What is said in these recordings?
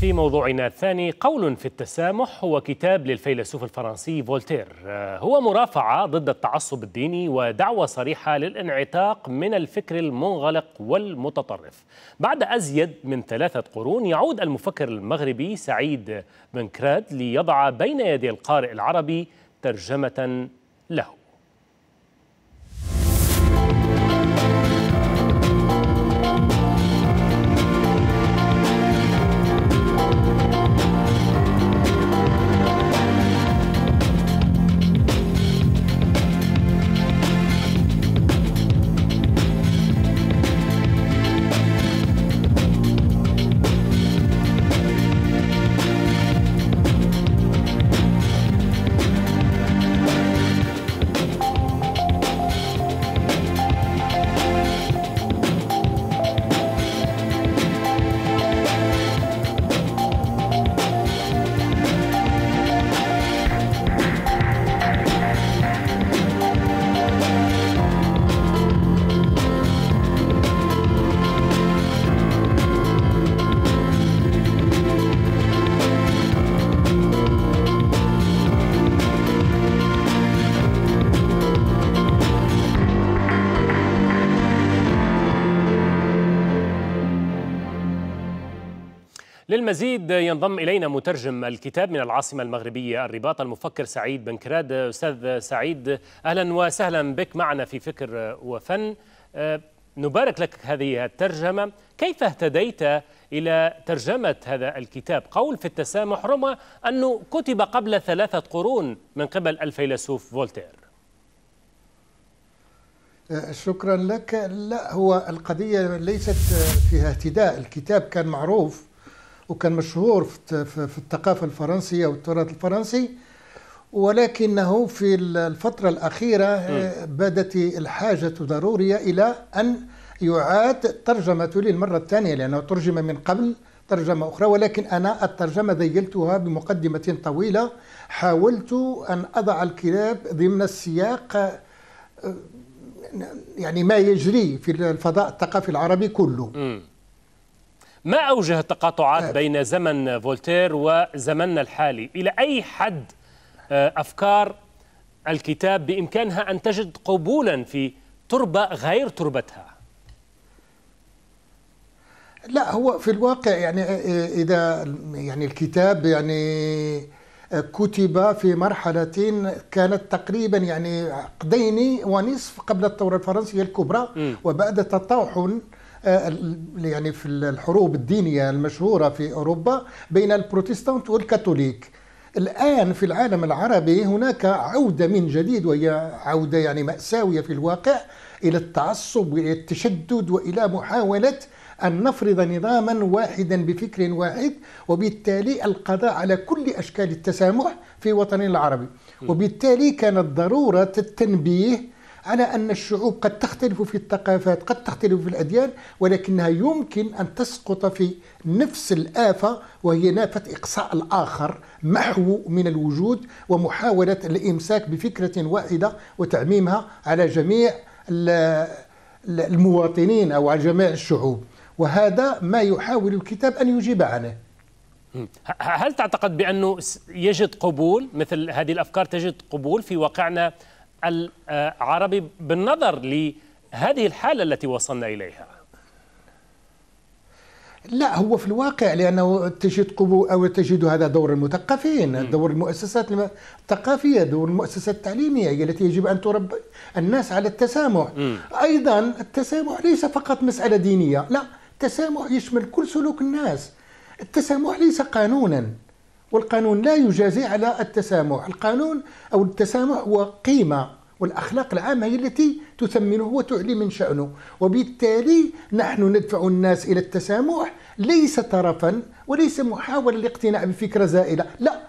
في موضوعنا الثاني قول في التسامح هو كتاب للفيلسوف الفرنسي فولتير آه، هو مرافعة ضد التعصب الديني ودعوة صريحة للانعتاق من الفكر المنغلق والمتطرف بعد أزيد من ثلاثة قرون يعود المفكر المغربي سعيد بنكراد ليضع بين يدي القارئ العربي ترجمة له للمزيد ينضم إلينا مترجم الكتاب من العاصمة المغربية الرباط المفكر سعيد بنكراد أستاذ سعيد أهلا وسهلا بك معنا في فكر وفن أه، نبارك لك هذه الترجمة كيف اهتديت إلى ترجمة هذا الكتاب قول في التسامح رغم أنه كتب قبل ثلاثة قرون من قبل الفيلسوف فولتير أه، شكرا لك لا هو القضية ليست أه، فيها اهتداء الكتاب كان معروف وكان مشهور في الثقافة الفرنسية والتراث الفرنسي ولكنه في الفترة الأخيرة آه، بدت الحاجة ضرورية إلى أن يعاد ترجمته للمرة الثانية لأنه ترجم من قبل ترجمة أخرى ولكن أنا الترجمة ذيلتها بمقدمة طويلة حاولت أن أضع الكتاب ضمن السياق آه، يعني ما يجري في الفضاء الثقافي العربي كله م. ما أوجه التقاطعات طيب. بين زمن فولتير وزمننا الحالي إلى أي حد آه، أفكار الكتاب بإمكانها أن تجد قبولا في تربة غير تربتها لا هو في الواقع يعني آه، إذا يعني الكتاب يعني آه، كتب في مرحلة كانت تقريبا يعني عقدين ونصف قبل الثورة الفرنسية الكبرى وبعد تطاحن آه، يعني في الحروب الدينية المشهورة في أوروبا بين البروتستانت والكاثوليك الآن في العالم العربي هناك عودة من جديد وهي عودة يعني مأساوية في الواقع إلى التعصب وإلى التشدد وإلى محاولة أن نفرض نظاما واحدا بفكر واحد وبالتالي القضاء على كل أشكال التسامح في وطننا العربي وبالتالي كانت ضرورة التنبيه على أن الشعوب قد تختلف في الثقافات قد تختلف في الأديان ولكنها يمكن أن تسقط في نفس الآفة وهي نافة إقصاء الآخر محو من الوجود ومحاولة الإمساك بفكرة واحدة وتعميمها على جميع المواطنين أو على جميع الشعوب وهذا ما يحاول الكتاب أن يجيب عنه هل تعتقد بأنه يجد قبول مثل هذه الأفكار تجد قبول في واقعنا العربي بالنظر لهذه الحالة التي وصلنا إليها لا هو في الواقع لانه تجد قبو او تجد هذا دور المثقفين، دور المؤسسات الثقافيه، دور المؤسسات التعليميه هي التي يجب ان تربي الناس على التسامح. ايضا التسامح ليس فقط مساله دينيه، لا، التسامح يشمل كل سلوك الناس. التسامح ليس قانونا، والقانون لا يجازي على التسامح القانون أو التسامح هو قيمة والأخلاق العامة هي التي تثمنه وتعلي من شأنه وبالتالي نحن ندفع الناس إلى التسامح ليس طرفا وليس محاولة لاقتناع بفكرة زائلة لا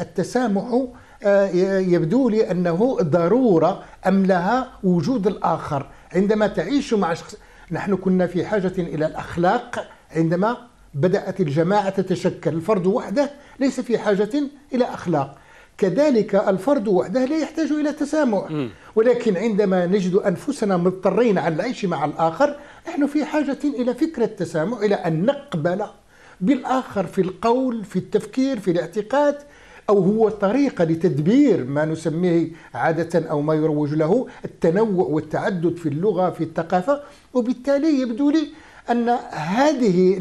التسامح آه، يبدو لي أنه ضرورة أم لها وجود الآخر عندما تعيش مع شخص نحن كنا في حاجة إلى الأخلاق عندما بدأت الجماعة تتشكل الفرد وحده ليس في حاجة إلى أخلاق كذلك الفرد وحده لا يحتاج إلى تسامح ولكن عندما نجد أنفسنا مضطرين على العيش مع الآخر نحن في حاجة إلى فكرة تسامح إلى أن نقبل بالآخر في القول في التفكير في الاعتقاد أو هو طريقة لتدبير ما نسميه عادة أو ما يروج له التنوع والتعدد في اللغة في الثقافة وبالتالي يبدو لي أن هذه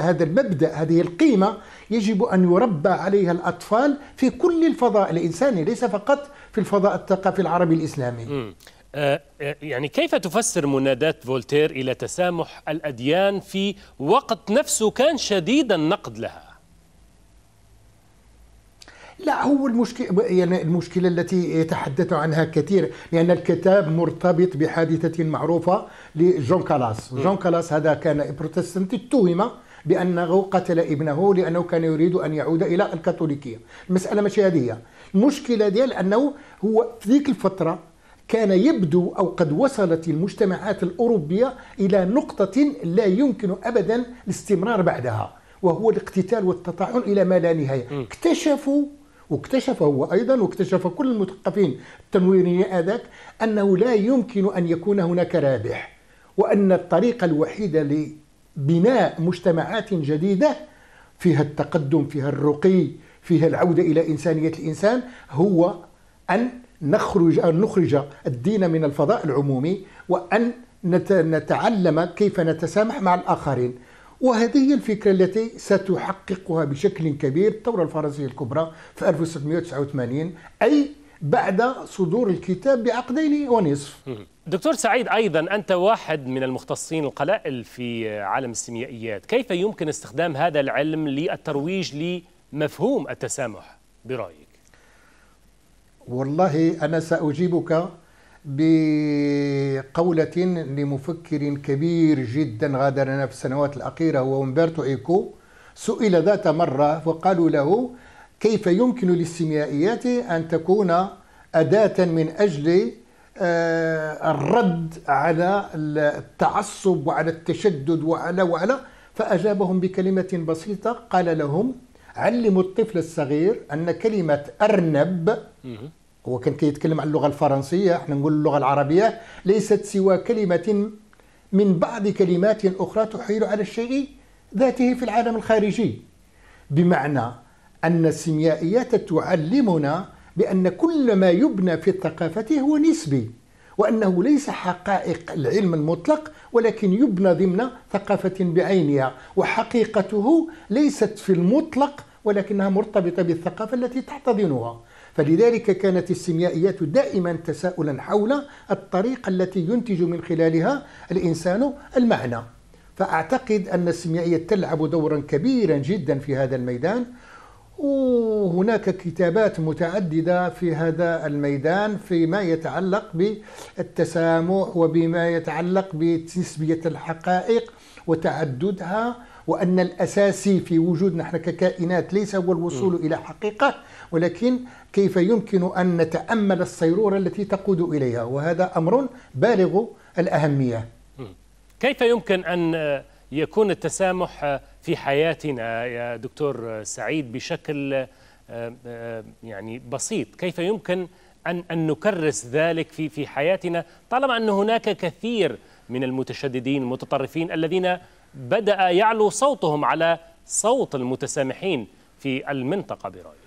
هذا المبدأ هذه القيمة يجب أن يربى عليها الأطفال في كل الفضاء الإنساني ليس فقط في الفضاء الثقافي العربي الإسلامي م. آه، آه، يعني كيف تفسر منادات فولتير إلى تسامح الأديان في وقت نفسه كان شديد النقد لها لا هو المشكلة يعني المشكلة التي يتحدث عنها كثير لأن الكتاب مرتبط بحادثة معروفة لجون كالاس جون كالاس هذا كان بروتستانت اتهم بأنه قتل ابنه لأنه كان يريد أن يعود إلى الكاثوليكية المسألة ماشي هذه هي المشكلة ديال أنه هو في ذيك الفترة كان يبدو أو قد وصلت المجتمعات الأوروبية إلى نقطة لا يمكن أبدا الاستمرار بعدها وهو الاقتتال والتطاعن إلى ما لا نهاية اكتشفوا واكتشف هو أيضا واكتشف كل المثقفين التنويريين اذاك أنه لا يمكن أن يكون هناك رابح وأن الطريقة الوحيدة لبناء مجتمعات جديدة فيها التقدم فيها الرقي فيها العودة إلى إنسانية الإنسان هو أن نخرج أن نخرج الدين من الفضاء العمومي وأن نتعلم كيف نتسامح مع الآخرين وهذه هي الفكرة التي ستحققها بشكل كبير الثورة الفرنسية الكبرى في 1689 أي بعد صدور الكتاب بعقدين ونصف دكتور سعيد أيضا أنت واحد من المختصين القلائل في عالم السيميائيات كيف يمكن استخدام هذا العلم للترويج لمفهوم التسامح برأيك؟ والله أنا سأجيبك بقولة لمفكر كبير جدا غادرنا في السنوات الأخيرة هو أمبرتو إيكو سئل ذات مرة وقالوا له كيف يمكن للسيميائيات أن تكون أداة من أجل آه، الرد على التعصب وعلى التشدد وعلى وعلى فأجابهم بكلمة بسيطة قال لهم علموا الطفل الصغير أن كلمة أرنب هو كان كيتكلم عن اللغه الفرنسيه احنا نقول اللغه العربيه ليست سوى كلمه من بعض كلمات اخرى تحيل على الشيء ذاته في العالم الخارجي بمعنى ان السيميائيات تعلمنا بان كل ما يبنى في الثقافه هو نسبي وانه ليس حقائق العلم المطلق ولكن يبنى ضمن ثقافه بعينها وحقيقته ليست في المطلق ولكنها مرتبطه بالثقافه التي تحتضنها فلذلك كانت السيميائيات دائما تساؤلا حول الطريقة التي ينتج من خلالها الإنسان المعنى فأعتقد أن السيميائية تلعب دورا كبيرا جدا في هذا الميدان وهناك كتابات متعددة في هذا الميدان فيما يتعلق بالتسامح وبما يتعلق بتسبية الحقائق وتعددها وأن الأساسي في وجودنا نحن ككائنات ليس هو الوصول م. إلى حقيقة ولكن كيف يمكن أن نتأمل الصيرورة التي تقود إليها وهذا أمر بالغ الأهمية م. كيف يمكن أن يكون التسامح في حياتنا يا دكتور سعيد بشكل آه، آه، يعني بسيط كيف يمكن أن أن نكرس ذلك في في حياتنا طالما أن هناك كثير من المتشددين المتطرفين الذين بدأ يعلو صوتهم على صوت المتسامحين في المنطقة برايك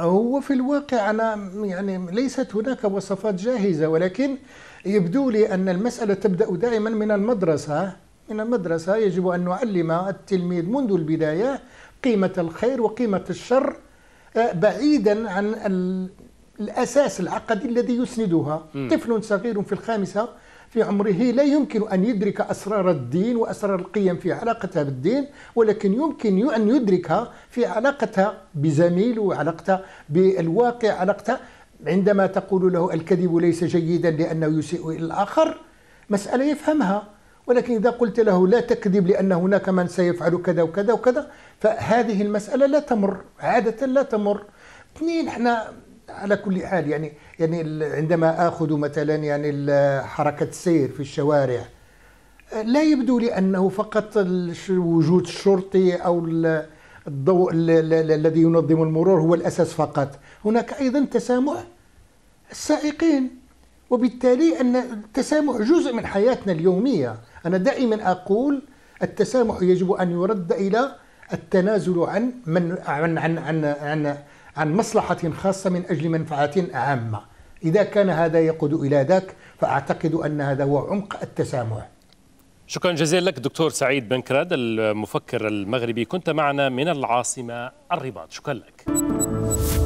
هو في الواقع أنا يعني ليست هناك وصفات جاهزة ولكن يبدو لي أن المسألة تبدأ دائما من المدرسة من المدرسة يجب أن نعلم التلميذ منذ البداية قيمة الخير وقيمة الشر آه، بعيدا عن الأساس العقدي الذي يسندها طفل صغير في الخامسة في عمره لا يمكن أن يدرك أسرار الدين وأسرار القيم في علاقتها بالدين ولكن يمكن أن يدركها في علاقتها بزميله وعلاقتها بالواقع علاقتها عندما تقول له الكذب ليس جيدا لأنه يسيء إلى الآخر مسألة يفهمها ولكن إذا قلت له لا تكذب لأن هناك من سيفعل كذا وكذا وكذا فهذه المسألة لا تمر عادة لا تمر اثنين احنا على كل حال يعني يعني عندما اخذ مثلا يعني حركه السير في الشوارع لا يبدو لي انه فقط وجود الشرطي او الضوء الذي ينظم المرور هو الاساس فقط هناك ايضا تسامح السائقين وبالتالي ان التسامح جزء من حياتنا اليوميه انا دائما اقول التسامح يجب ان يرد الى التنازل عن من عن عن عن, عن عن مصلحة خاصة من أجل منفعة عامة إذا كان هذا يقود إلى ذاك فأعتقد أن هذا هو عمق التسامح شكرا جزيلا لك دكتور سعيد بنكراد المفكر المغربي كنت معنا من العاصمة الرباط شكرا لك